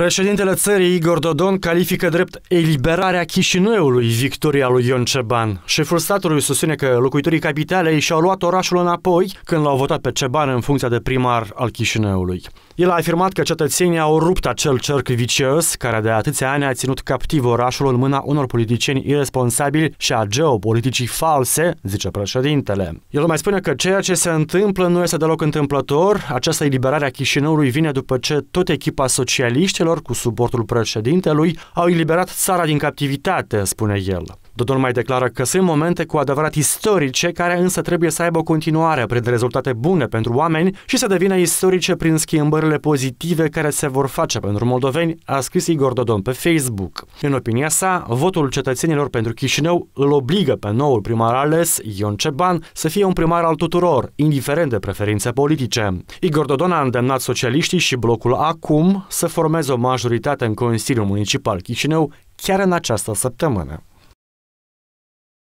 Președintele țării Igor Dodon califică drept eliberarea Chișinăului victoria lui Ion Ceban. Șeful statului susține că locuitorii capitalei și-au luat orașul înapoi când l-au votat pe Ceban în funcția de primar al Chișinăului. El a afirmat că cetățenii au rupt acel cerc vicios care de atâția ani a ținut captiv orașul în mâna unor politicieni irresponsabili și a geopoliticii false, zice președintele. El mai spune că ceea ce se întâmplă nu este deloc întâmplător, această eliberare a Chișinăului vine după ce tot echipa socialiști Paștelor, cu suportul președintelui, au eliberat țara din captivitate, spune el. Dodon mai declară că sunt momente cu adevărat istorice care însă trebuie să aibă o continuare prin rezultate bune pentru oameni și să devină istorice prin schimbările pozitive care se vor face pentru moldoveni, a scris Igor Dodon pe Facebook. În opinia sa, votul cetățenilor pentru Chișinău îl obligă pe noul primar ales, Ion Ceban, să fie un primar al tuturor, indiferent de preferințe politice. Igor Dodon a îndemnat socialiștii și blocul Acum să formeze o majoritate în Consiliul Municipal Chișinău chiar în această săptămână.